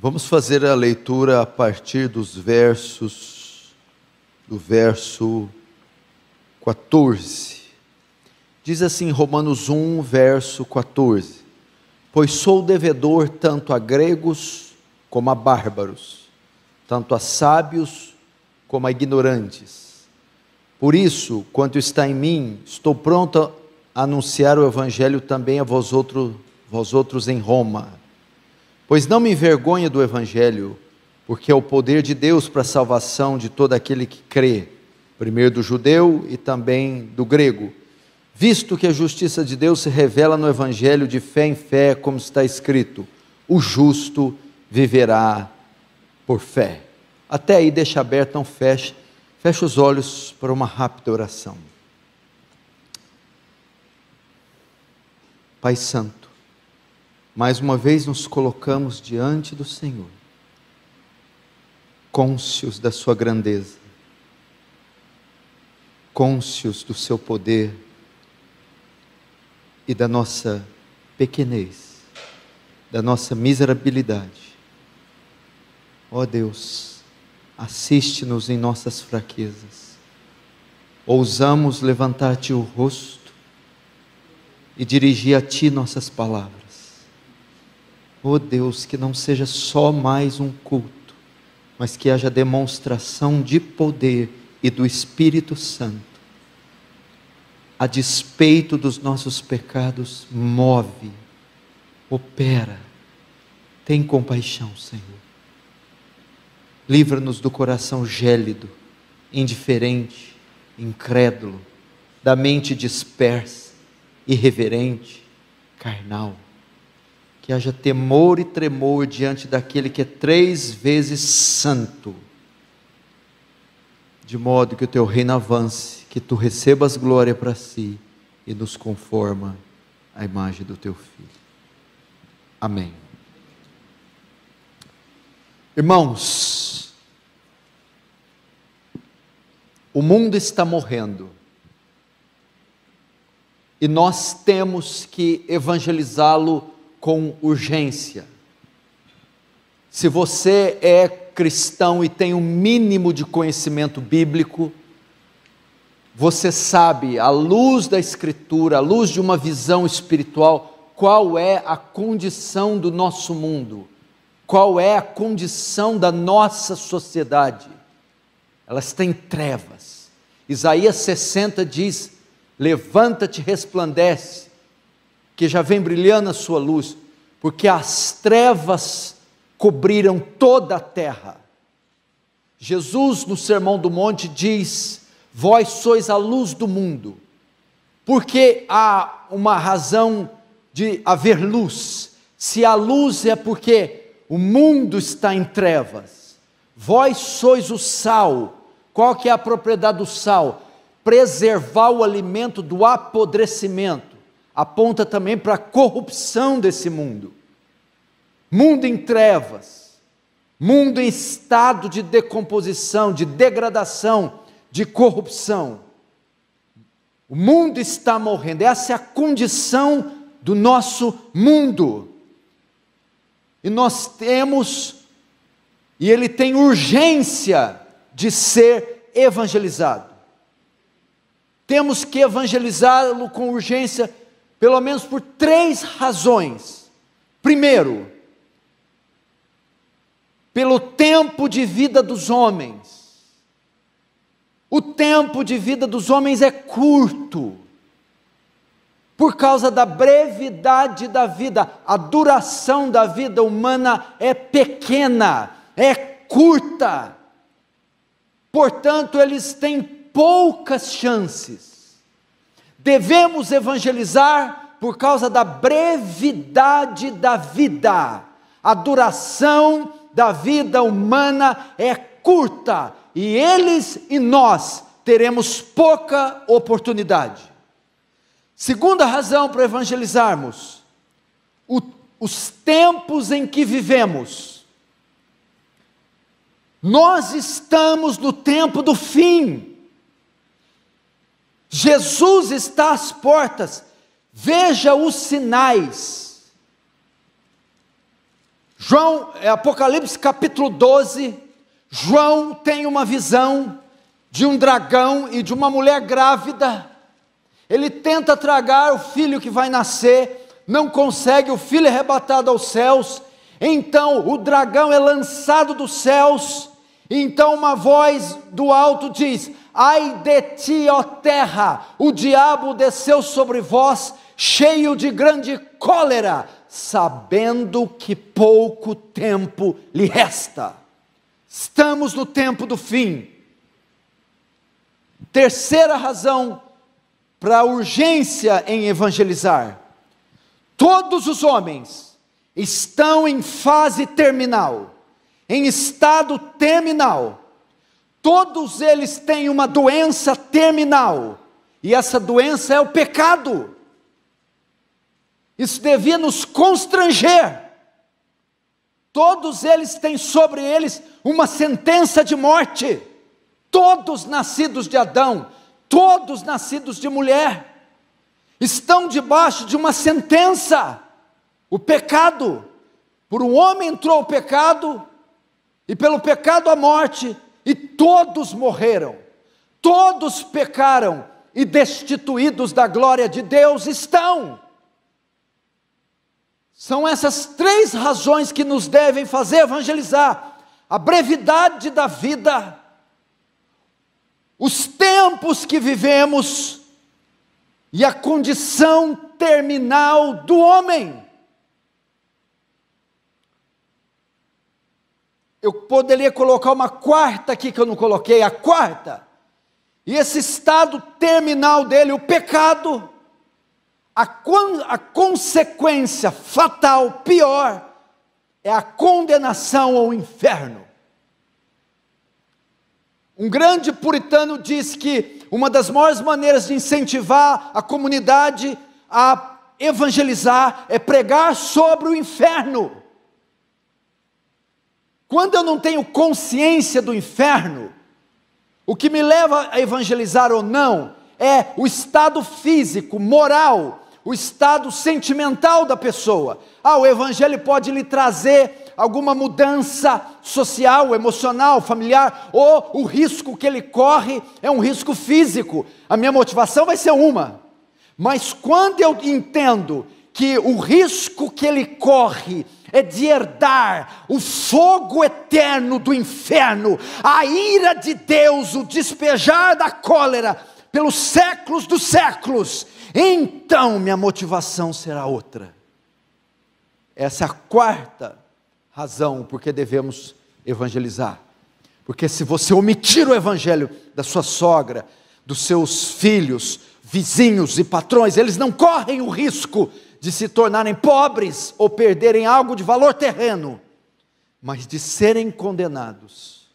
Vamos fazer a leitura a partir dos versos, do verso 14. Diz assim Romanos 1, verso 14: Pois sou devedor tanto a gregos como a bárbaros, tanto a sábios como a ignorantes. Por isso, quanto está em mim, estou pronto a anunciar o evangelho também a vós, outro, vós outros em Roma Pois não me envergonho do Evangelho, porque é o poder de Deus para a salvação de todo aquele que crê, primeiro do judeu e também do grego, visto que a justiça de Deus se revela no Evangelho de fé em fé, como está escrito: o justo viverá por fé. Até aí, deixa aberto, não fecha Feche os olhos para uma rápida oração. Pai Santo, mais uma vez nos colocamos diante do Senhor, cônscios da Sua grandeza, cônscios do Seu poder e da nossa pequenez, da nossa miserabilidade. Ó oh Deus, assiste-nos em nossas fraquezas. Ousamos levantar-te o rosto e dirigir a ti nossas palavras oh Deus, que não seja só mais um culto, mas que haja demonstração de poder e do Espírito Santo. A despeito dos nossos pecados, move, opera, tem compaixão, Senhor. Livra-nos do coração gélido, indiferente, incrédulo, da mente dispersa, irreverente, carnal que haja temor e tremor diante daquele que é três vezes santo, de modo que o teu reino avance, que tu recebas glória para si e nos conforma à imagem do teu filho. Amém. Irmãos, o mundo está morrendo e nós temos que evangelizá-lo com urgência. Se você é cristão e tem um mínimo de conhecimento bíblico, você sabe, à luz da Escritura, à luz de uma visão espiritual, qual é a condição do nosso mundo, qual é a condição da nossa sociedade. Elas têm trevas. Isaías 60 diz: Levanta-te, resplandece, que já vem brilhando a sua luz, porque as trevas cobriram toda a terra. Jesus, no Sermão do Monte, diz: Vós sois a luz do mundo, porque há uma razão de haver luz. Se há luz é porque o mundo está em trevas. Vós sois o sal. Qual que é a propriedade do sal? Preservar o alimento do apodrecimento aponta também para a corrupção desse mundo. Mundo em trevas, mundo em estado de decomposição, de degradação, de corrupção. O mundo está morrendo, essa é a condição do nosso mundo. E nós temos, e ele tem urgência de ser evangelizado. Temos que evangelizá-lo com urgência pelo menos por três razões. Primeiro, pelo tempo de vida dos homens. O tempo de vida dos homens é curto. Por causa da brevidade da vida, a duração da vida humana é pequena, é curta. Portanto, eles têm poucas chances Devemos evangelizar por causa da brevidade da vida. A duração da vida humana é curta e eles e nós teremos pouca oportunidade. Segunda razão para evangelizarmos: o, os tempos em que vivemos. Nós estamos no tempo do fim. Jesus está às portas, veja os sinais. João, é Apocalipse capítulo 12, João tem uma visão de um dragão e de uma mulher grávida. Ele tenta tragar o filho que vai nascer, não consegue, o filho é arrebatado aos céus. Então o dragão é lançado dos céus. Então uma voz do alto diz: Ai de ti, ó terra, o diabo desceu sobre vós, cheio de grande cólera, sabendo que pouco tempo lhe resta. Estamos no tempo do fim. Terceira razão para a urgência em evangelizar. Todos os homens estão em fase terminal, em estado terminal Todos eles têm uma doença terminal, e essa doença é o pecado. Isso devia nos constranger. Todos eles têm sobre eles uma sentença de morte. Todos nascidos de Adão, todos nascidos de mulher, estão debaixo de uma sentença. O pecado. Por um homem entrou o pecado, e pelo pecado a morte, e todos morreram, todos pecaram e destituídos da glória de Deus estão. São essas três razões que nos devem fazer evangelizar: a brevidade da vida, os tempos que vivemos e a condição terminal do homem. eu poderia colocar uma quarta aqui que eu não coloquei, a quarta. E esse estado terminal dele, o pecado, a, con a consequência fatal, pior, é a condenação ao inferno. Um grande puritano diz que uma das maiores maneiras de incentivar a comunidade a evangelizar é pregar sobre o inferno. Quando eu não tenho consciência do inferno, o que me leva a evangelizar ou não é o estado físico, moral, o estado sentimental da pessoa. Ah, o evangelho pode lhe trazer alguma mudança social, emocional, familiar, ou o risco que ele corre é um risco físico. A minha motivação vai ser uma. Mas quando eu entendo que o risco que ele corre é de herdar o fogo eterno do inferno, a ira de Deus, o despejar da cólera pelos séculos dos séculos. Então minha motivação será outra. Essa é a quarta razão porque devemos evangelizar. Porque se você omitir o evangelho da sua sogra, dos seus filhos, vizinhos e patrões, eles não correm o risco de se tornarem pobres ou perderem algo de valor terreno, mas de serem condenados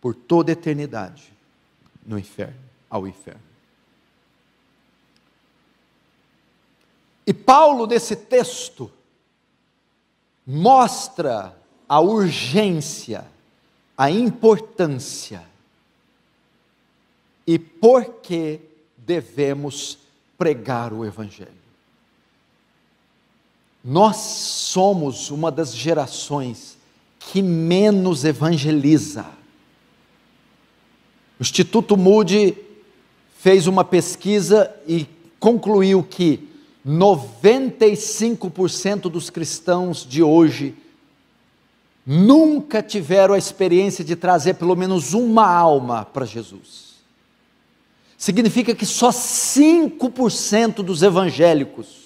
por toda eternidade no inferno, ao inferno. E Paulo, nesse texto, mostra a urgência, a importância e por que devemos pregar o Evangelho. Nós somos uma das gerações que menos evangeliza. O Instituto Moody fez uma pesquisa e concluiu que 95% dos cristãos de hoje nunca tiveram a experiência de trazer pelo menos uma alma para Jesus. Significa que só 5% dos evangélicos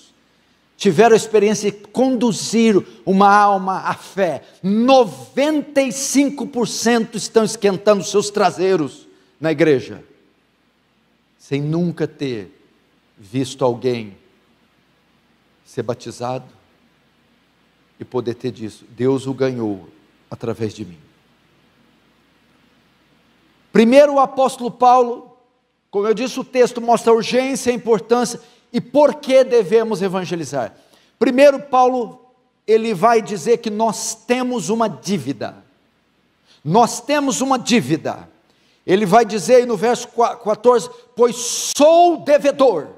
tiveram a experiência de conduzir uma alma à fé. 95% estão esquentando seus traseiros na igreja, sem nunca ter visto alguém ser batizado e poder ter disso. Deus o ganhou através de mim. Primeiro o apóstolo Paulo, como eu disse, o texto mostra a urgência e a importância e por que devemos evangelizar? Primeiro, Paulo ele vai dizer que nós temos uma dívida. Nós temos uma dívida. Ele vai dizer aí no verso 14: Pois sou devedor.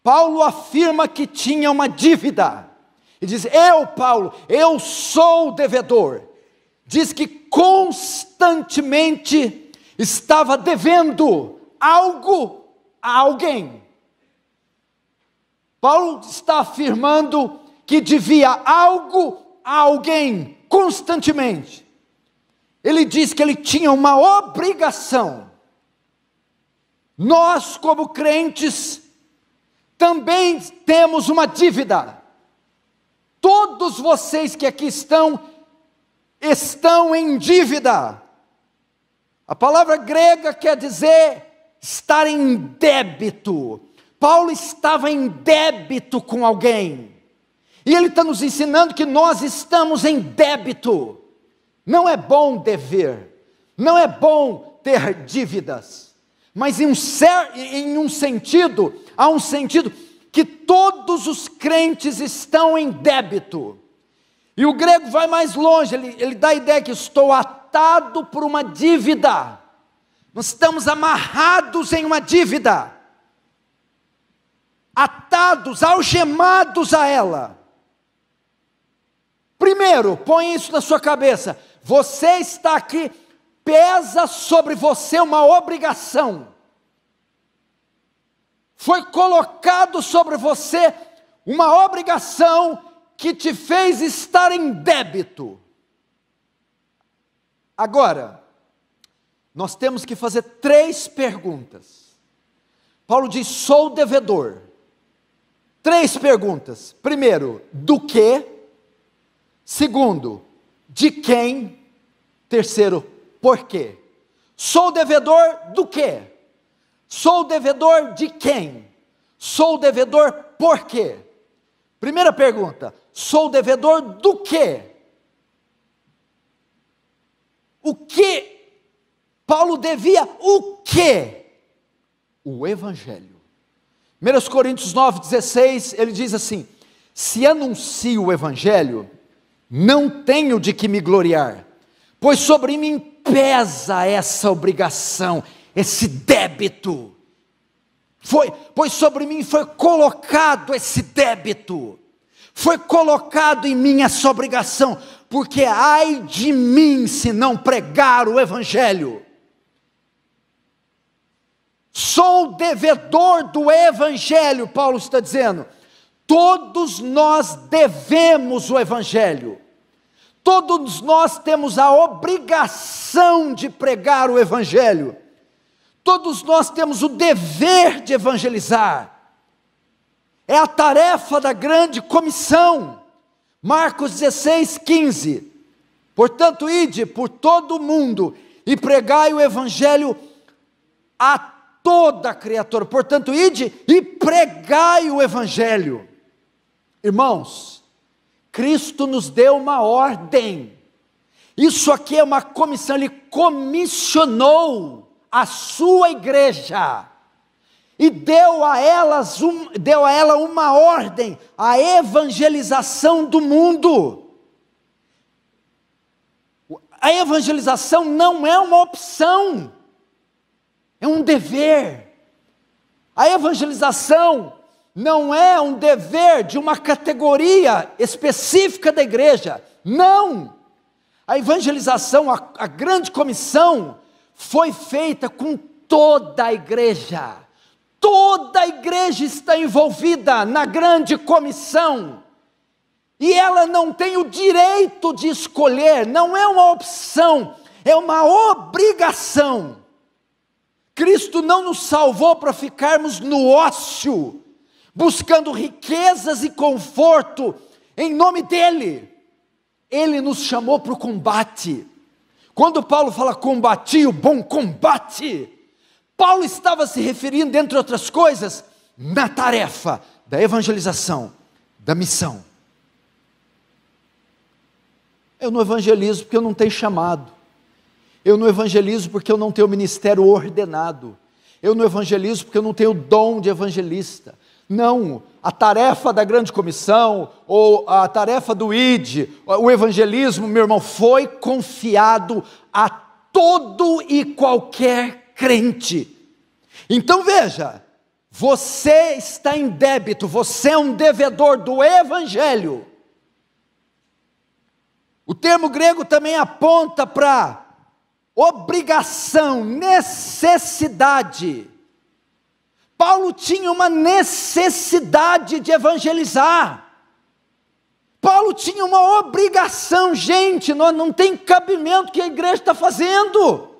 Paulo afirma que tinha uma dívida. E diz: Eu, Paulo, eu sou devedor. Diz que constantemente estava devendo algo a alguém. Paulo está afirmando que devia algo a alguém constantemente. Ele diz que ele tinha uma obrigação. Nós, como crentes, também temos uma dívida. Todos vocês que aqui estão, estão em dívida. A palavra grega quer dizer estar em débito, Paulo estava em débito com alguém. E ele está nos ensinando que nós estamos em débito. Não é bom dever, não é bom ter dívidas, mas em um, cer- em um sentido, há um sentido que todos os crentes estão em débito. E o grego vai mais longe, ele, ele dá a ideia que estou atado por uma dívida. Nós estamos amarrados em uma dívida atados, algemados a ela. Primeiro, põe isso na sua cabeça. Você está aqui, pesa sobre você uma obrigação. Foi colocado sobre você uma obrigação que te fez estar em débito. Agora, nós temos que fazer três perguntas. Paulo diz: sou devedor. Três perguntas. Primeiro, do que? Segundo, de quem? Terceiro, por quê? Sou devedor do quê? Sou devedor de quem? Sou devedor por quê? Primeira pergunta: sou devedor do quê? O que Paulo devia o quê? O evangelho. 1 Coríntios 9, 16, ele diz assim: Se anuncio o Evangelho, não tenho de que me gloriar, pois sobre mim pesa essa obrigação, esse débito. Foi, pois sobre mim foi colocado esse débito, foi colocado em mim essa obrigação, porque ai de mim se não pregar o Evangelho. Sou devedor do Evangelho, Paulo está dizendo. Todos nós devemos o Evangelho. Todos nós temos a obrigação de pregar o Evangelho. Todos nós temos o dever de evangelizar. É a tarefa da grande comissão. Marcos 16, 15. Portanto, ide por todo o mundo e pregai o Evangelho a toda a criatura. Portanto, ide e pregai o evangelho. Irmãos, Cristo nos deu uma ordem. Isso aqui é uma comissão, ele comissionou a sua igreja e deu a elas um, deu a ela uma ordem, a evangelização do mundo. A evangelização não é uma opção é um dever. A evangelização não é um dever de uma categoria específica da igreja. Não! A evangelização, a, a grande comissão, foi feita com toda a igreja. Toda a igreja está envolvida na grande comissão. E ela não tem o direito de escolher, não é uma opção, é uma obrigação. Cristo não nos salvou para ficarmos no ócio, buscando riquezas e conforto em nome dEle. Ele nos chamou para o combate. Quando Paulo fala combati o bom combate, Paulo estava se referindo, entre outras coisas, na tarefa da evangelização, da missão. Eu não evangelizo porque eu não tenho chamado. Eu não evangelizo porque eu não tenho ministério ordenado. Eu não evangelizo porque eu não tenho dom de evangelista. Não, a tarefa da grande comissão ou a tarefa do ID, o evangelismo, meu irmão, foi confiado a todo e qualquer crente. Então veja, você está em débito, você é um devedor do evangelho. O termo grego também aponta para obrigação, necessidade. Paulo tinha uma necessidade de evangelizar. Paulo tinha uma obrigação, gente, não, não tem cabimento que a igreja está fazendo.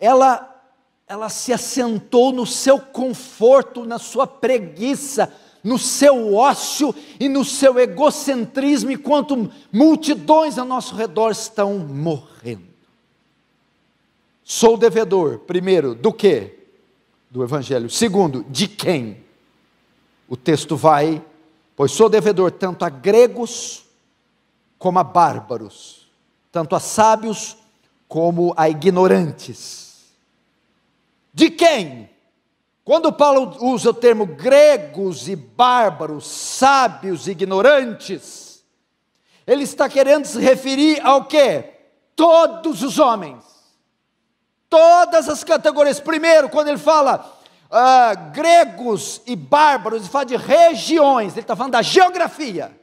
Ela, ela se assentou no seu conforto, na sua preguiça, no seu ócio e no seu egocentrismo, enquanto multidões ao nosso redor estão morrendo. Sou devedor, primeiro, do que? Do Evangelho. Segundo, de quem? O texto vai, pois sou devedor tanto a gregos como a bárbaros, tanto a sábios como a ignorantes. De quem? Quando Paulo usa o termo gregos e bárbaros, sábios e ignorantes, ele está querendo se referir ao quê? Todos os homens. Todas as categorias. Primeiro, quando ele fala ah, gregos e bárbaros, ele fala de regiões, ele está falando da geografia,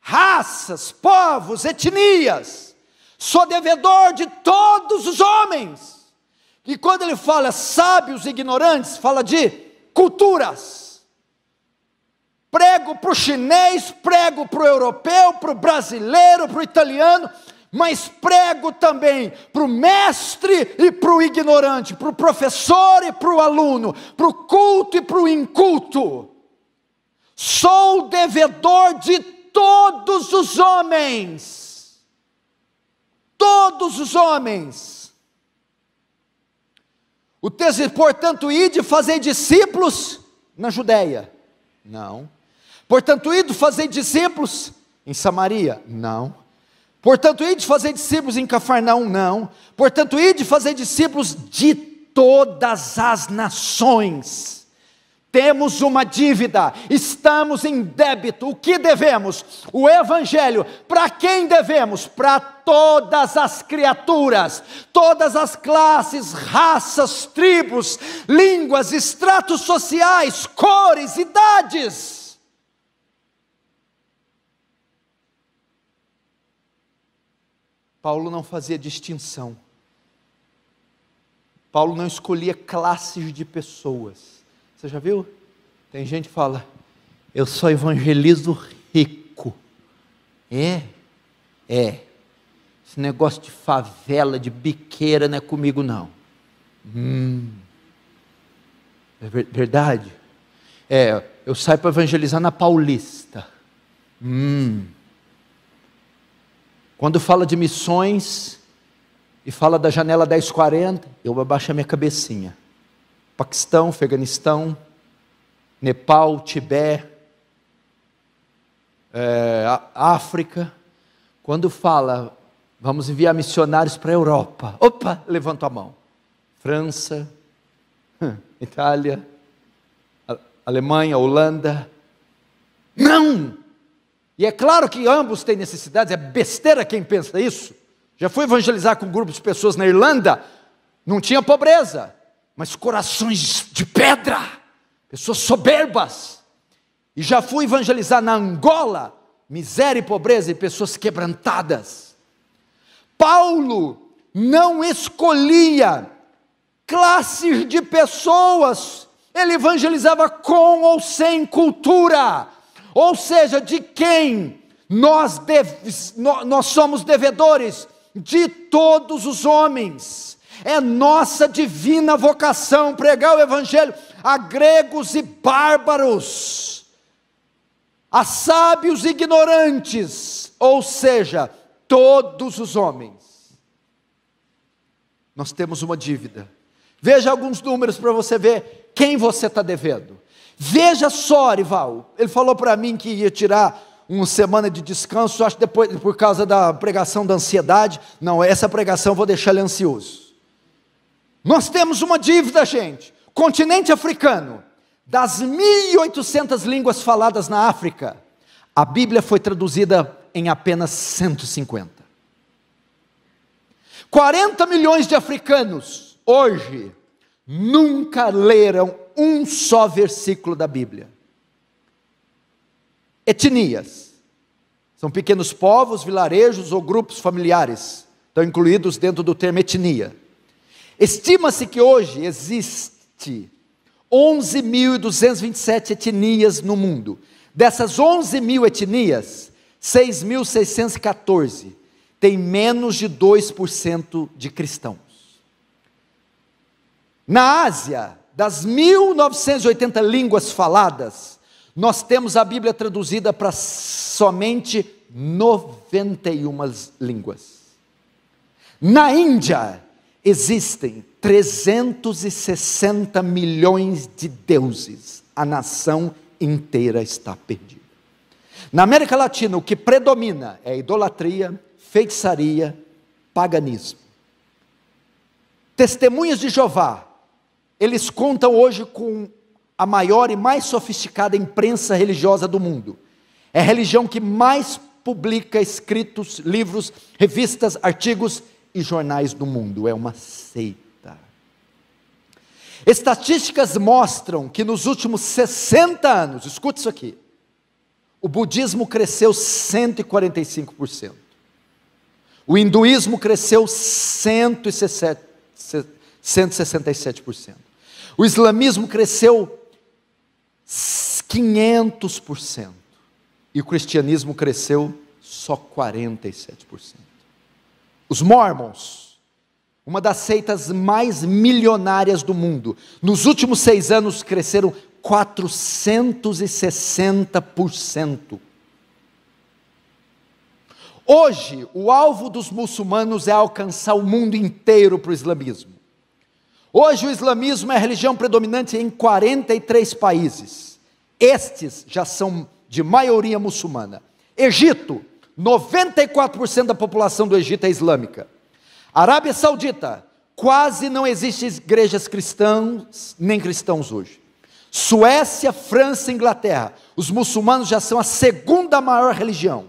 raças, povos, etnias. Sou devedor de todos os homens e quando ele fala sábios e ignorantes, fala de culturas. Prego para o chinês, prego para o europeu, para o brasileiro, para o italiano, mas prego também para o mestre e para o ignorante, para o professor e para o aluno, para o culto e para o inculto. Sou o devedor de todos os homens. Todos os homens o texto diz, portanto, ide fazer discípulos na Judéia. Não. Portanto, ide fazer discípulos em Samaria. Não. Portanto, ide fazer discípulos em Cafarnaum. Não. Portanto, ide fazer discípulos de todas as nações. Temos uma dívida, estamos em débito. O que devemos? O Evangelho. Para quem devemos? Para todas as criaturas, todas as classes, raças, tribos, línguas, estratos sociais, cores, idades. Paulo não fazia distinção. Paulo não escolhia classes de pessoas. Você já viu? Tem gente que fala, eu só evangelizo rico. É? É. Esse negócio de favela, de biqueira, não é comigo não. Hum. É verdade? É, eu saio para evangelizar na Paulista. Hum. Quando fala de missões e fala da janela 1040, eu abaixo a minha cabecinha. Paquistão, Afeganistão, Nepal, Tibete, é, África, quando fala, vamos enviar missionários para a Europa, opa, levanta a mão. França, Itália, Alemanha, Holanda. Não! E é claro que ambos têm necessidades, é besteira quem pensa isso. Já fui evangelizar com um grupos de pessoas na Irlanda, não tinha pobreza mas corações de pedra, pessoas soberbas. E já fui evangelizar na Angola, miséria e pobreza e pessoas quebrantadas. Paulo não escolhia classes de pessoas, ele evangelizava com ou sem cultura, ou seja, de quem nós, deve, nós somos devedores? De todos os homens é nossa divina vocação pregar o Evangelho a gregos e bárbaros, a sábios e ignorantes, ou seja, todos os homens. Nós temos uma dívida. Veja alguns números para você ver quem você está devendo. Veja só, Arival. Ele falou para mim que ia tirar uma semana de descanso, acho depois por causa da pregação da ansiedade. Não, essa pregação eu vou deixar ele ansioso. Nós temos uma dívida, gente. Continente africano. Das 1.800 línguas faladas na África, a Bíblia foi traduzida em apenas 150. 40 milhões de africanos hoje nunca leram um só versículo da Bíblia. Etnias são pequenos povos, vilarejos ou grupos familiares, estão incluídos dentro do termo etnia. Estima-se que hoje existe 11.227 etnias no mundo. Dessas 11.000 etnias, 6.614 têm menos de 2% de cristãos. Na Ásia, das 1.980 línguas faladas, nós temos a Bíblia traduzida para somente 91 línguas. Na Índia, Existem 360 milhões de deuses. A nação inteira está perdida. Na América Latina, o que predomina é idolatria, feitiçaria, paganismo. Testemunhas de Jeová, eles contam hoje com a maior e mais sofisticada imprensa religiosa do mundo. É a religião que mais publica escritos, livros, revistas, artigos e jornais do mundo, é uma seita. Estatísticas mostram que nos últimos 60 anos, escute isso aqui, o budismo cresceu 145%. O hinduísmo cresceu 167%. 167%. O islamismo cresceu 500%. E o cristianismo cresceu só 47% os Mormons, uma das seitas mais milionárias do mundo, nos últimos seis anos cresceram 460%. Hoje, o alvo dos muçulmanos é alcançar o mundo inteiro para o islamismo. Hoje, o islamismo é a religião predominante em 43 países. Estes já são de maioria muçulmana. Egito, 94% da população do Egito é islâmica. Arábia Saudita, quase não existem igrejas cristãs nem cristãos hoje. Suécia, França, Inglaterra, os muçulmanos já são a segunda maior religião.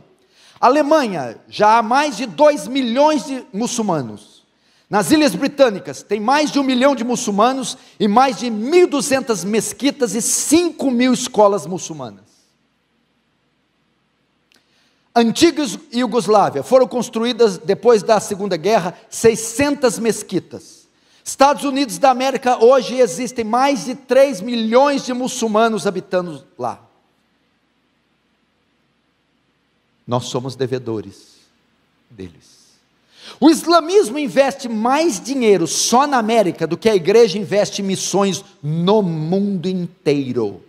Alemanha, já há mais de 2 milhões de muçulmanos. Nas Ilhas Britânicas, tem mais de um milhão de muçulmanos e mais de 1.200 mesquitas e 5 mil escolas muçulmanas antiga Iugoslávia, foram construídas, depois da Segunda Guerra, 600 mesquitas. Estados Unidos da América, hoje existem mais de 3 milhões de muçulmanos habitando lá. Nós somos devedores deles. O islamismo investe mais dinheiro só na América do que a igreja investe em missões no mundo inteiro.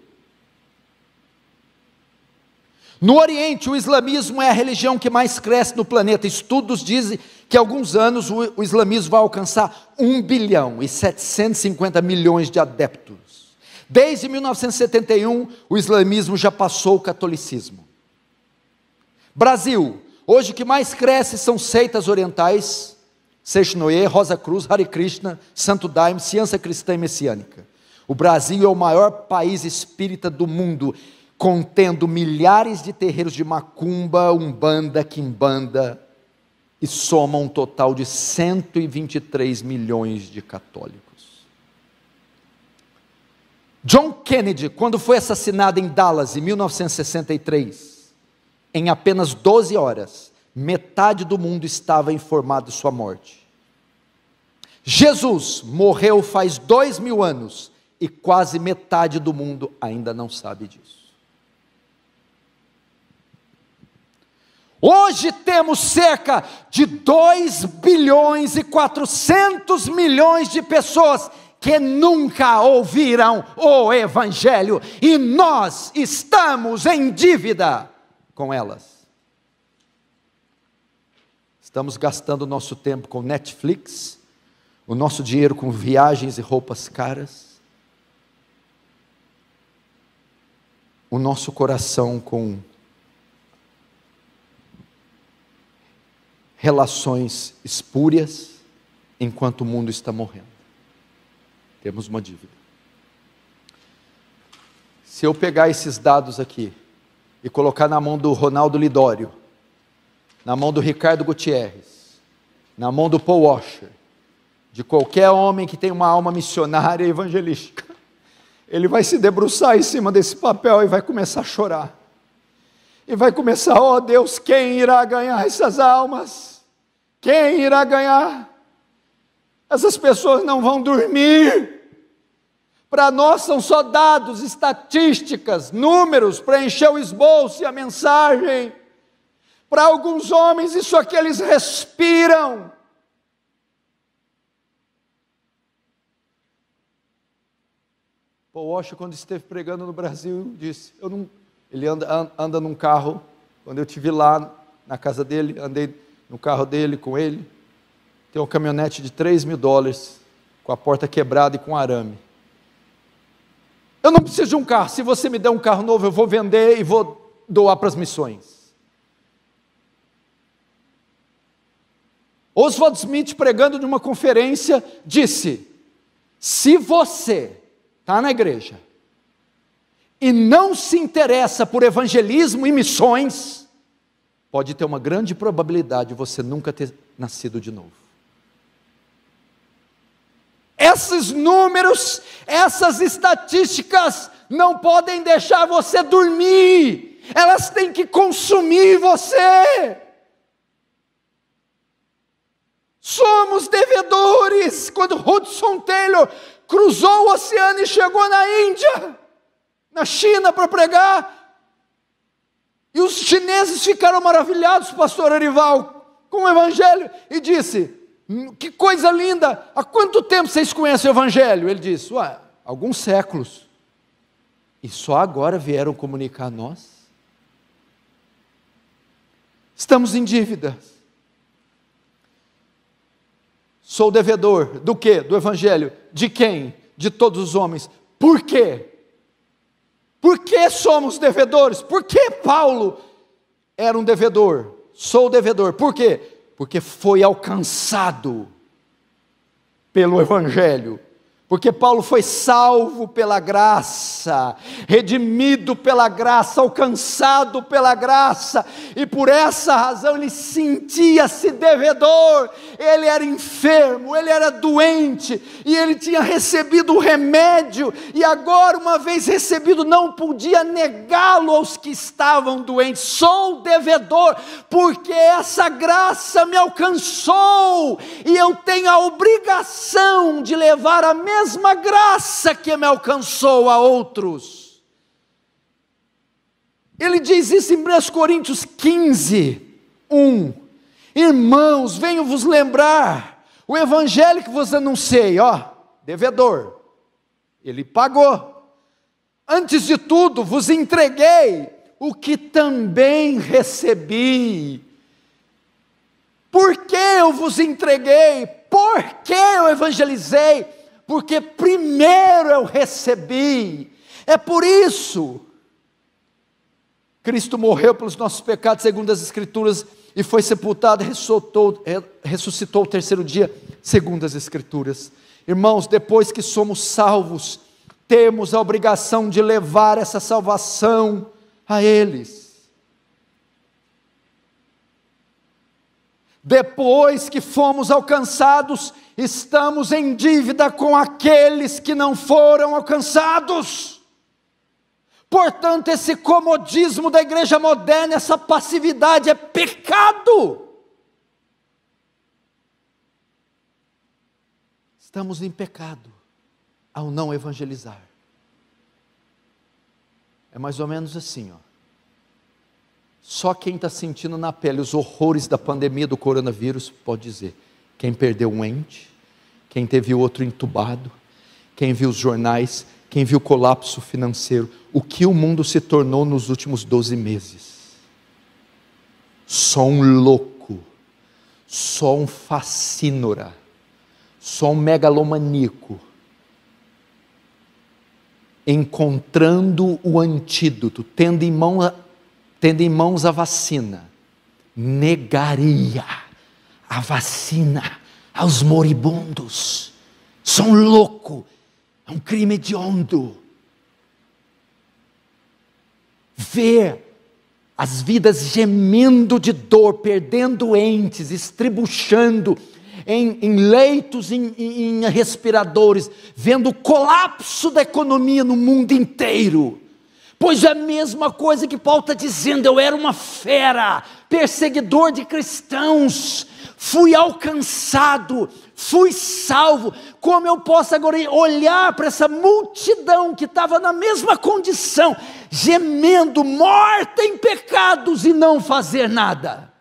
No Oriente, o islamismo é a religião que mais cresce no planeta. Estudos dizem que em alguns anos o, o islamismo vai alcançar 1 bilhão e 750 milhões de adeptos. Desde 1971, o islamismo já passou o catolicismo. Brasil, hoje o que mais cresce são seitas orientais, Seixnoye, Rosa Cruz, Hare Krishna, Santo Daime, Ciência Cristã e Messiânica. O Brasil é o maior país espírita do mundo contendo milhares de terreiros de macumba, umbanda, quimbanda, e soma um total de 123 milhões de católicos. John Kennedy, quando foi assassinado em Dallas em 1963, em apenas 12 horas, metade do mundo estava informado de sua morte. Jesus morreu faz dois mil anos e quase metade do mundo ainda não sabe disso. Hoje temos cerca de 2 bilhões e 400 milhões de pessoas que nunca ouviram o Evangelho e nós estamos em dívida com elas. Estamos gastando o nosso tempo com Netflix, o nosso dinheiro com viagens e roupas caras, o nosso coração com relações espúrias enquanto o mundo está morrendo. Temos uma dívida. Se eu pegar esses dados aqui e colocar na mão do Ronaldo Lidório, na mão do Ricardo Gutierrez, na mão do Paul Washer, de qualquer homem que tem uma alma missionária e evangelística, ele vai se debruçar em cima desse papel e vai começar a chorar e vai começar: ó oh, Deus, quem irá ganhar essas almas? Quem irá ganhar? Essas pessoas não vão dormir. Para nós são só dados, estatísticas, números para encher o esboço e a mensagem. Para alguns homens, isso aqui é eles respiram. Paul Washer, quando esteve pregando no Brasil, disse: Eu não, ele anda, anda num carro. Quando eu tive lá na casa dele, andei no carro dele com ele. Tem uma caminhonete de 3 mil dólares, com a porta quebrada e com arame. Eu não preciso de um carro. Se você me der um carro novo, eu vou vender e vou doar para as missões. Oswald Smith, pregando numa conferência, disse: se você está na igreja e não se interessa por evangelismo e missões, pode ter uma grande probabilidade de você nunca ter nascido de novo. Esses números, essas estatísticas não podem deixar você dormir, elas têm que consumir você. Somos devedores. Quando Hudson Taylor cruzou o oceano e chegou na Índia, na China para pregar. E os chineses ficaram maravilhados, pastor Arival, com o evangelho e disse: hum, "Que coisa linda! Há quanto tempo vocês conhecem o evangelho?" Ele disse: "Ué, alguns séculos. E só agora vieram comunicar a nós?" Estamos em dívida. Sou devedor do que? Do Evangelho. De quem? De todos os homens. Por quê? Por que somos devedores? Por que Paulo era um devedor? Sou devedor. Por quê? Porque foi alcançado pelo Evangelho porque Paulo foi salvo pela graça, redimido pela graça, alcançado pela graça, e por essa razão ele sentia-se devedor, ele era enfermo, ele era doente, e ele tinha recebido o remédio, e agora, uma vez recebido, não podia negá-lo aos que estavam doentes. Sou devedor, porque essa graça me alcançou, e eu tenho a obrigação de levar a mesma mesma graça que me alcançou a outros. Ele diz isso em 1 Coríntios 15, 1. Irmãos, venho vos lembrar o evangelho que vos anunciei, ó, devedor. Ele pagou. Antes de tudo, vos entreguei o que também recebi. Por que eu vos entreguei? Por que eu evangelizei? porque primeiro eu recebi. É por isso. Cristo morreu pelos nossos pecados, segundo as Escrituras, e foi sepultado, ressuscitou, ressuscitou o terceiro dia, segundo as Escrituras. Irmãos, depois que somos salvos, temos a obrigação de levar essa salvação a eles. Depois que fomos alcançados, estamos em dívida com aqueles que não foram alcançados. Portanto, esse comodismo da igreja moderna, essa passividade é pecado. Estamos em pecado ao não evangelizar. É mais ou menos assim, ó. Só quem está sentindo na pele os horrores da pandemia do coronavírus pode dizer. Quem perdeu um ente, quem teve outro entubado, quem viu os jornais, quem viu o colapso financeiro, o que o mundo se tornou nos últimos 12 meses. Só um louco, só um fascínora, só um megalomaníaco, encontrando o antídoto, tendo em mão tendo em mãos a vacina, negaria a vacina aos moribundos. Sou um louco, é um crime hediondo. Ver as vidas gemendo de dor, perdendo entes, estribuchando em, em leitos, em, em respiradores, vendo o colapso da economia no mundo inteiro Pois é a mesma coisa que Paulo está dizendo, eu era uma fera, perseguidor de cristãos, fui alcançado, fui salvo. Como eu posso agora olhar para essa multidão que estava na mesma condição, gemendo, morta em pecados e não fazer nada?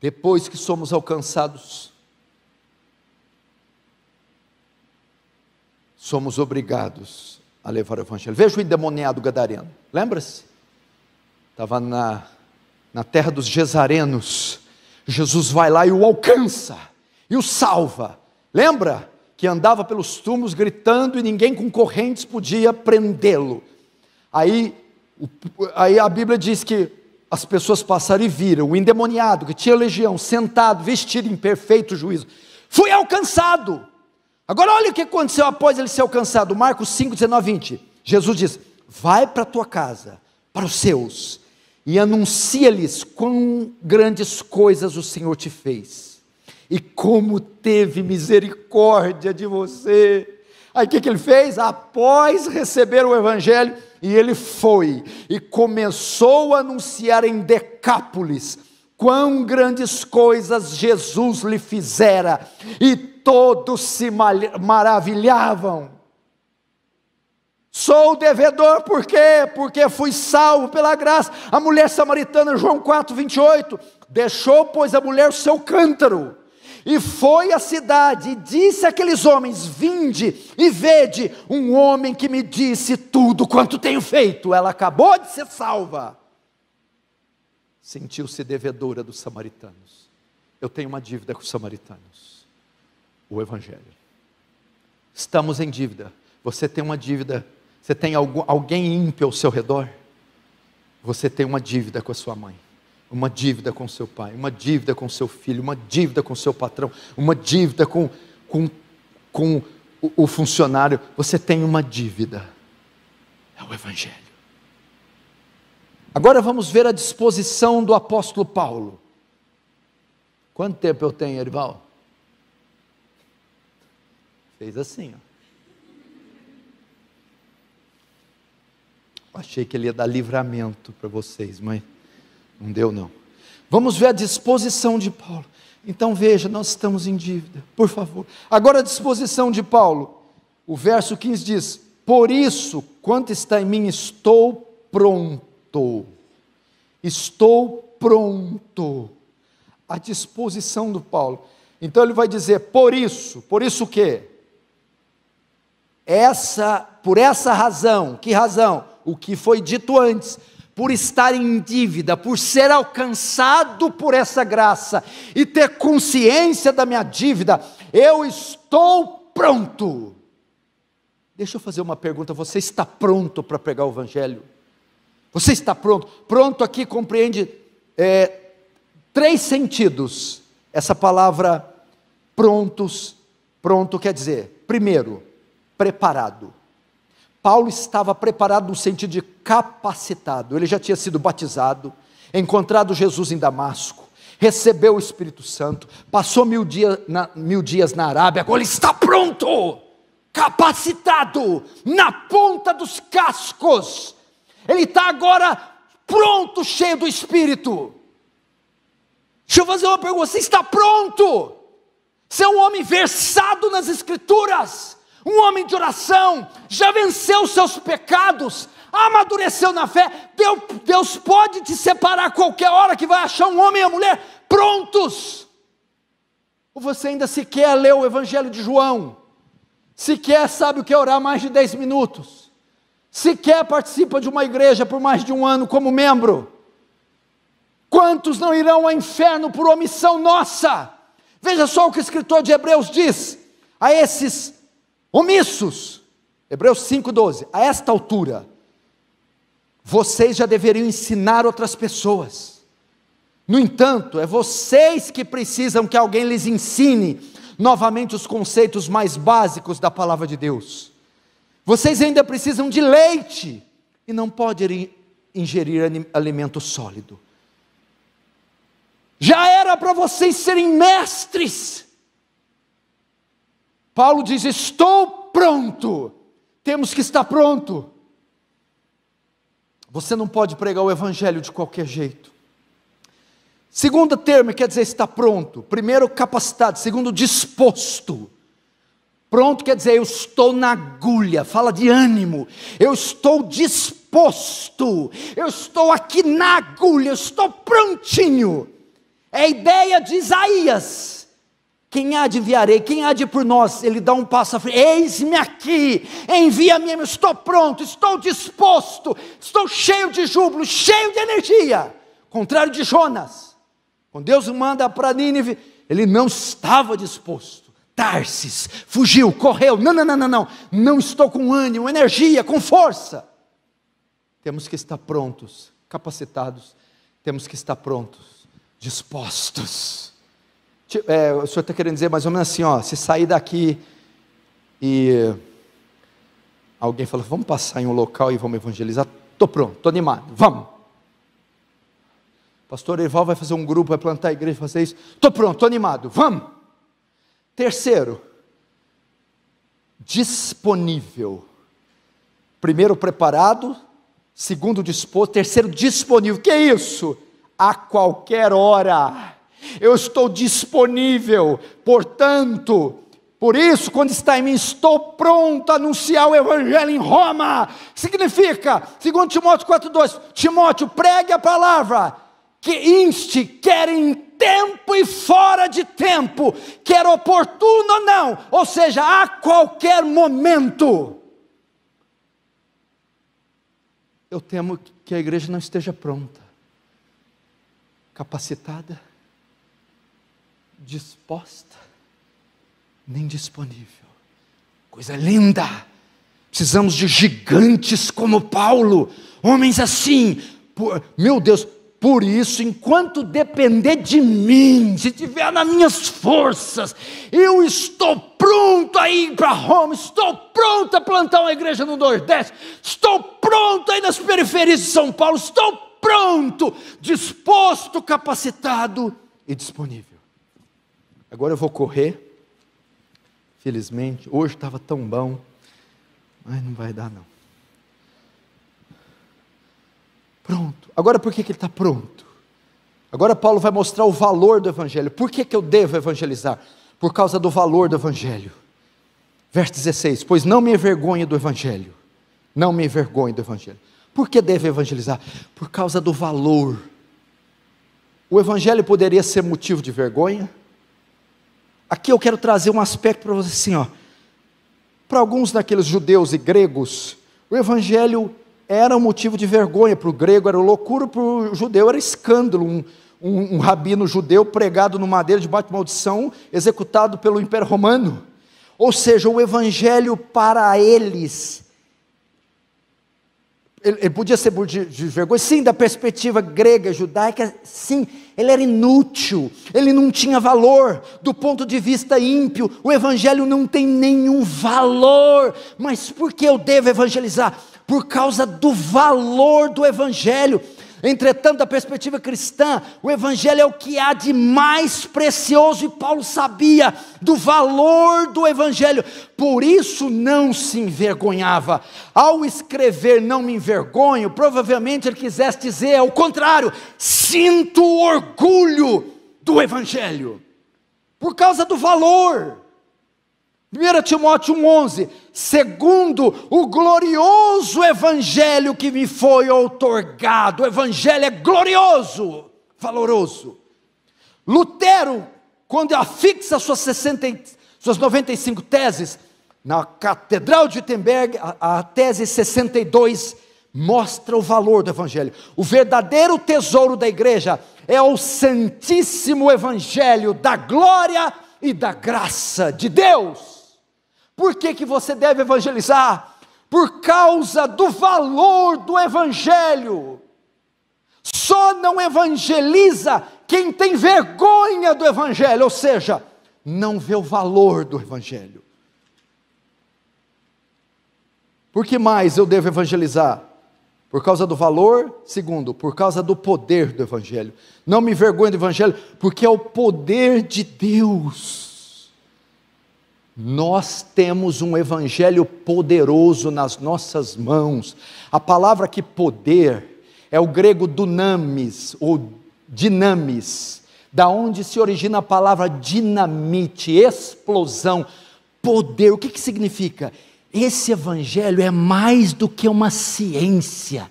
Depois que somos alcançados, somos obrigados a levar o evangelho. Veja o endemoniado gadareno, lembra-se? Estava na, na terra dos Gesarenos, Jesus vai lá e o alcança, e o salva, lembra? Que andava pelos túmulos gritando e ninguém com correntes podia prendê-lo. Aí, aí a Bíblia diz que as pessoas passaram e viram o endemoniado que tinha legião, sentado, vestido em perfeito juízo. Fui alcançado, Agora olha o que aconteceu após ele ser alcançado. Marcos 5, 19, 20. Jesus diz: Vai para a tua casa, para os seus, e anuncia-lhes quão grandes coisas o Senhor te fez, e como teve misericórdia de você. Aí o que, que ele fez? Após receber o Evangelho, e ele foi e começou a anunciar em Decápolis quão grandes coisas Jesus lhe fizera, e todos se maravilhavam. Sou o devedor por quê? Porque fui salvo pela graça. A mulher samaritana, João 4, 28, deixou, pois, a mulher o seu cântaro. E foi à cidade e disse àqueles homens: Vinde e vede um homem que me disse tudo quanto tenho feito. Ela acabou de ser salva. Sentiu-se devedora dos samaritanos. Eu tenho uma dívida com os samaritanos o Evangelho. Estamos em dívida. Você tem uma dívida. Você tem alguém ímpio ao seu redor? Você tem uma dívida com a sua mãe, uma dívida com seu pai, uma dívida com seu filho, uma dívida com seu patrão, uma dívida com, com, com o, o funcionário. Você tem uma dívida. É o Evangelho. Agora vamos ver a disposição do apóstolo Paulo. Quanto tempo eu tenho, Erival? Fez assim, ó. Achei que ele ia dar livramento para vocês, mas não deu não. Vamos ver a disposição de Paulo. Então veja, nós estamos em dívida, por favor. Agora a disposição de Paulo. O verso 15 diz: Por isso, quanto está em mim, estou pronto. Estou pronto. A disposição do Paulo. Então ele vai dizer: Por isso, por isso o quê? Essa, por essa razão, que razão? O que foi dito antes, por estar em dívida, por ser alcançado por essa graça e ter consciência da minha dívida, eu estou pronto. Deixa eu fazer uma pergunta: você está pronto para pregar o Evangelho? Você está pronto? Pronto aqui compreende é, três sentidos. Essa palavra prontos, pronto quer dizer, primeiro, preparado. Paulo estava preparado no sentido de capacitado. Ele já tinha sido batizado, encontrado Jesus em Damasco, recebeu o Espírito Santo, passou mil, dia na, mil dias na Arábia, agora ele está pronto, capacitado, na ponta dos cascos. Ele está agora pronto, cheio do Espírito. Deixa eu fazer uma pergunta: você está pronto? Você é um homem versado nas Escrituras? um homem de oração, já venceu seus pecados, amadureceu na fé. Deus, Deus pode te separar a qualquer hora que vai achar um homem e uma mulher prontos. Ou você ainda sequer leu o Evangelho de João, sequer sabe o que é orar mais de 10 minutos, sequer participa de uma igreja por mais de um ano como membro. Quantos não irão ao inferno por omissão nossa? Veja só o que o escritor de Hebreus diz a esses omissos. Hebreus 5,12. A esta altura, vocês já deveriam ensinar outras pessoas. No entanto, é vocês que precisam que alguém lhes ensine novamente os conceitos mais básicos da palavra de Deus. Vocês ainda precisam de leite e não podem ingerir alimento sólido. Já era para vocês serem mestres Paulo diz: Estou pronto, temos que estar pronto. Você não pode pregar o Evangelho de qualquer jeito. Segundo termo quer dizer estar pronto. Primeiro, capacitado. Segundo, disposto. Pronto quer dizer eu estou na agulha, fala de ânimo. Eu estou disposto. Eu estou aqui na agulha, eu estou prontinho. É a ideia de Isaías quem há de enviarei? Quem há de por nós? Ele dá um passo à frente. Eis-me aqui, envia-me, estou pronto, estou disposto, estou cheio de júbilo, cheio de energia. Contrário de Jonas, quando Deus o manda para Nínive, ele não estava disposto. Tarsis, fugiu, correu. Não, não, não, não, não. Não estou com ânimo, energia, com força. Temos que estar prontos, capacitados. Temos que estar prontos, dispostos é, o senhor está querendo dizer mais ou menos assim, ó, se sair daqui e alguém fala, vamos passar em um local e vamos evangelizar, estou pronto, estou animado, vamos. Pastor Erival vai fazer um grupo, vai plantar a igreja, fazer isso, estou pronto, estou animado, vamos. Terceiro, disponível. Primeiro preparado, segundo disposto, terceiro disponível. Que é isso? A qualquer hora eu estou disponível, portanto, por isso, quando está em mim, estou pronto a anunciar o Evangelho em Roma. Significa, segundo Timóteo 4,2, Timóteo, pregue a palavra, que inste, quer em tempo e fora de tempo, quer oportuno ou não, ou seja, a qualquer momento. Eu temo que a igreja não esteja pronta, capacitada disposta, nem disponível. Coisa linda! Precisamos de gigantes como Paulo, homens assim. Por, meu Deus, por isso, enquanto depender de mim, se tiver nas minhas forças, eu estou pronto a ir para Roma, estou pronto a plantar uma igreja no Nordeste, estou pronto a ir nas periferias de São Paulo, estou pronto, disposto, capacitado e disponível. Agora eu vou correr. Felizmente, hoje estava tão bom, mas não vai dar não. Pronto. Agora por que, que ele está pronto? Agora Paulo vai mostrar o valor do Evangelho. Por que, que eu devo evangelizar? Por causa do valor do Evangelho. Verso 16: Pois não me envergonhe do Evangelho. Não me envergonhe do Evangelho. Por que devo evangelizar? Por causa do valor. O Evangelho poderia ser motivo de vergonha? Aqui eu quero trazer um aspecto para você assim, ó. Para alguns daqueles judeus e gregos, o evangelho era um motivo de vergonha, para o grego era loucura, para o judeu era escândalo, um, um, um, rabino judeu pregado no madeira de bate maldição, executado pelo Império Romano. Ou seja, o evangelho para eles ele, ele podia ser burro de, de vergonha? Sim, da perspectiva grega, judaica, sim, ele era inútil, ele não tinha valor, do ponto de vista ímpio, o evangelho não tem nenhum valor, mas por que eu devo evangelizar? Por causa do valor do evangelho, Entretanto, da perspectiva cristã, o Evangelho é o que há de mais precioso e Paulo sabia do valor do Evangelho, por isso não se envergonhava. Ao escrever não me envergonho, provavelmente ele quisesse dizer ao contrário: sinto orgulho do Evangelho, por causa do valor 1 Timóteo 11, segundo o glorioso evangelho que me foi outorgado, o evangelho é glorioso, valoroso. Lutero, quando afixa suas, 60, suas 95 teses, na Catedral de Wittenberg, a, a tese 62 mostra o valor do Evangelho. O verdadeiro tesouro da igreja é o Santíssimo Evangelho da glória e da graça de Deus. Por que, que você deve evangelizar? Por causa do valor do evangelho. Só não evangeliza quem tem vergonha do evangelho, ou seja, não vê o valor do evangelho. Por que mais eu devo evangelizar? Por causa do valor, segundo, por causa do poder do Evangelho. Não me envergonho do Evangelho, porque é o poder de Deus. Nós temos um evangelho poderoso nas nossas mãos. A palavra que poder é o grego dunamis ou dinamis, da onde se origina a palavra dinamite, explosão, poder. O que, que significa? Esse evangelho é mais do que uma ciência,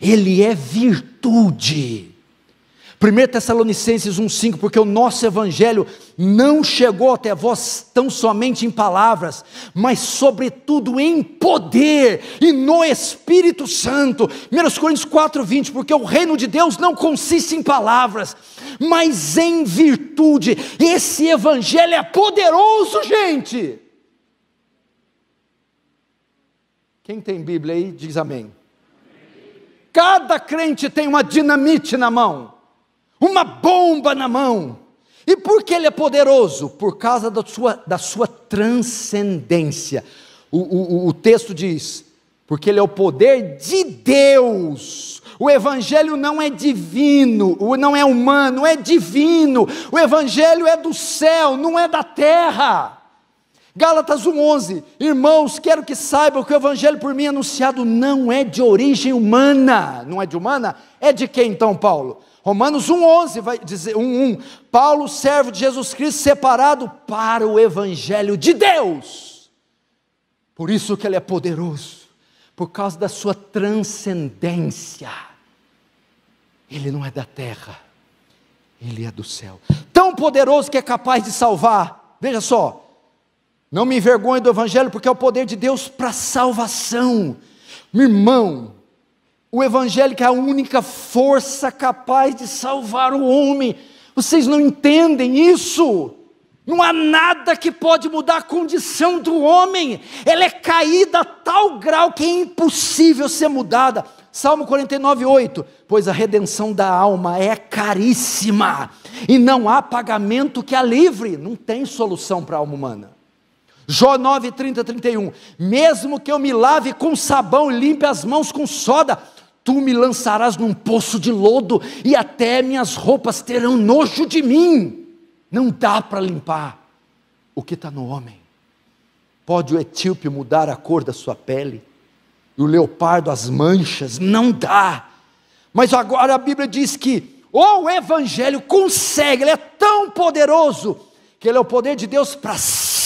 ele é virtude. 1 Tessalonicenses 1,5: Porque o nosso Evangelho não chegou até vós tão somente em palavras, mas sobretudo em poder e no Espírito Santo. 1 Coríntios 4,20: Porque o reino de Deus não consiste em palavras, mas em virtude. Esse Evangelho é poderoso, gente. Quem tem Bíblia aí, diz amém. Cada crente tem uma dinamite na mão uma bomba na mão. E por que ele é poderoso? Por causa da sua, da sua transcendência. O, o, o texto diz: porque ele é o poder de Deus. O evangelho não é divino, não é humano, é divino. O evangelho é do céu, não é da terra. Gálatas 1:11. Irmãos, quero que saibam que o evangelho por mim é anunciado não é de origem humana, não é de humana, é de quem então, Paulo? Romanos 1,11 vai dizer, 1,1: Paulo, servo de Jesus Cristo, separado para o Evangelho de Deus. Por isso que ele é poderoso, por causa da sua transcendência. Ele não é da terra, ele é do céu. Tão poderoso que é capaz de salvar. Veja só, não me envergonhe do Evangelho, porque é o poder de Deus para salvação. Meu irmão, o evangelho é a única força capaz de salvar o homem. Vocês não entendem isso? Não há nada que pode mudar a condição do homem. Ela é caída a tal grau que é impossível ser mudada. Salmo 49, 8. Pois a redenção da alma é caríssima, e não há pagamento que a livre. Não tem solução para a alma humana. Jó 9, 30, 31. Mesmo que eu me lave com sabão e limpe as mãos com soda, tu me lançarás num poço de lodo e até minhas roupas terão nojo de mim. Não dá para limpar o que está no homem. Pode o etíope mudar a cor da sua pele, e o leopardo as manchas, não dá. Mas agora a Bíblia diz que o evangelho consegue, ele é tão poderoso que ele é o poder de Deus para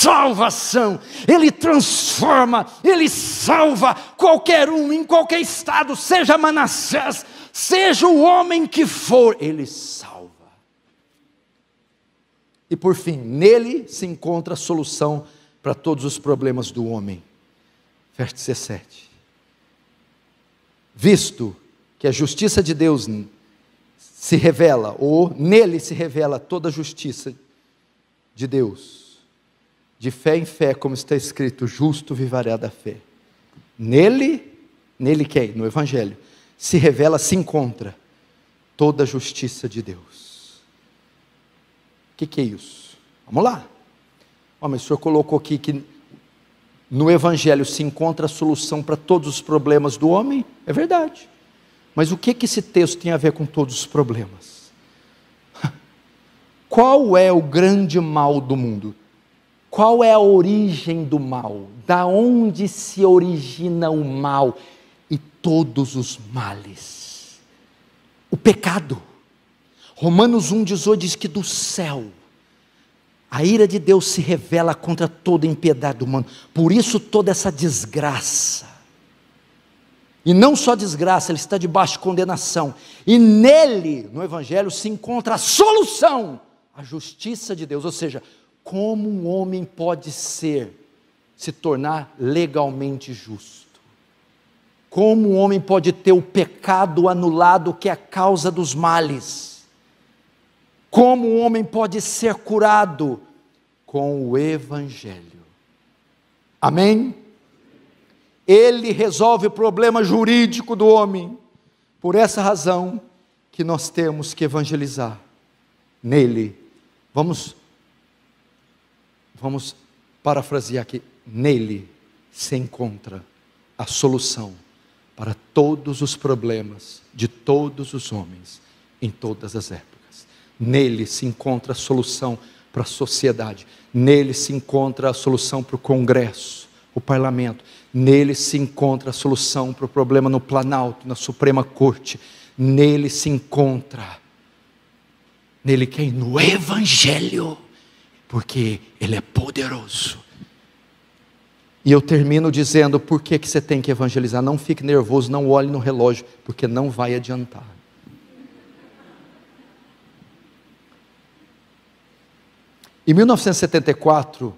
salvação, Ele transforma, Ele salva qualquer um, em qualquer estado, seja Manassés, seja o homem que for, Ele salva. E por fim, nele se encontra a solução para todos os problemas do homem. Verso 17. Visto que a justiça de Deus se revela, ou nele se revela toda a justiça de Deus de fé em fé, como está escrito, justo vivará da fé. Nele, nele quem? É, no Evangelho, se revela, se encontra toda a justiça de Deus. O que, que é isso? Vamos lá. Oh, mas o senhor colocou aqui que no Evangelho se encontra a solução para todos os problemas do homem? É verdade. Mas o que, que esse texto tem a ver com todos os problemas? Qual é o grande mal do mundo? Qual é a origem do mal? Da onde se origina o mal e todos os males? O pecado. Romanos 1,18 diz que do céu a ira de Deus se revela contra toda impiedade humana, por isso toda essa desgraça. E não só desgraça, ele está debaixo de condenação. E nele, no Evangelho, se encontra a solução, a justiça de Deus, ou seja, como um homem pode ser, se tornar legalmente justo? Como um homem pode ter o pecado anulado que é a causa dos males? Como um homem pode ser curado com o Evangelho? Amém? Ele resolve o problema jurídico do homem. Por essa razão que nós temos que evangelizar nele. Vamos vamos parafrasear aqui, nele se encontra a solução para todos os problemas de todos os homens em todas as épocas. Nele se encontra a solução para a sociedade, nele se encontra a solução para o Congresso, o parlamento, nele se encontra a solução para o problema no Planalto, na Suprema Corte, nele se encontra, nele quem? É no Evangelho porque Ele é poderoso. E eu termino dizendo: por que, que você tem que evangelizar? Não fique nervoso, não olhe no relógio, porque não vai adiantar. Em 1974,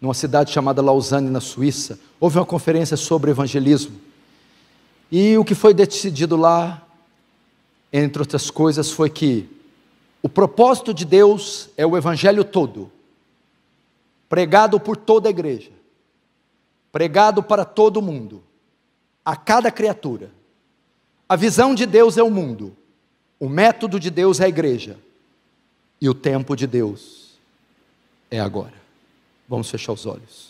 numa cidade chamada Lausanne, na Suíça, houve uma conferência sobre evangelismo. E o que foi decidido lá, entre outras coisas, foi que o propósito de Deus é o evangelho todo, pregado por toda a igreja, pregado para todo mundo, a cada criatura. A visão de Deus é o mundo, o método de Deus é a igreja, e o tempo de Deus é agora. Vamos fechar os olhos.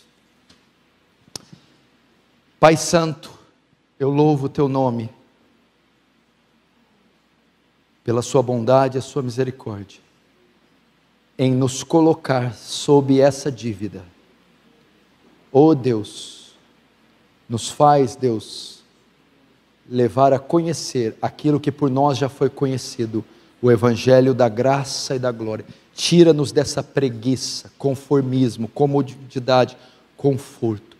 Pai Santo, eu louvo o teu nome pela sua bondade e a sua misericórdia, em nos colocar sob essa dívida. Oh Deus, nos faz, Deus, levar a conhecer aquilo que por nós já foi conhecido, o evangelho da graça e da glória. Tira-nos dessa preguiça, conformismo, comodidade, conforto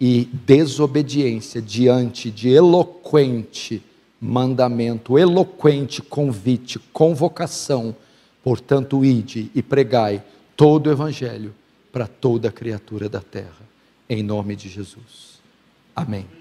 e desobediência diante de eloquente mandamento, eloquente convite, convocação. Portanto, ide e pregai todo o evangelho para toda criatura da terra, em nome de Jesus. Amém.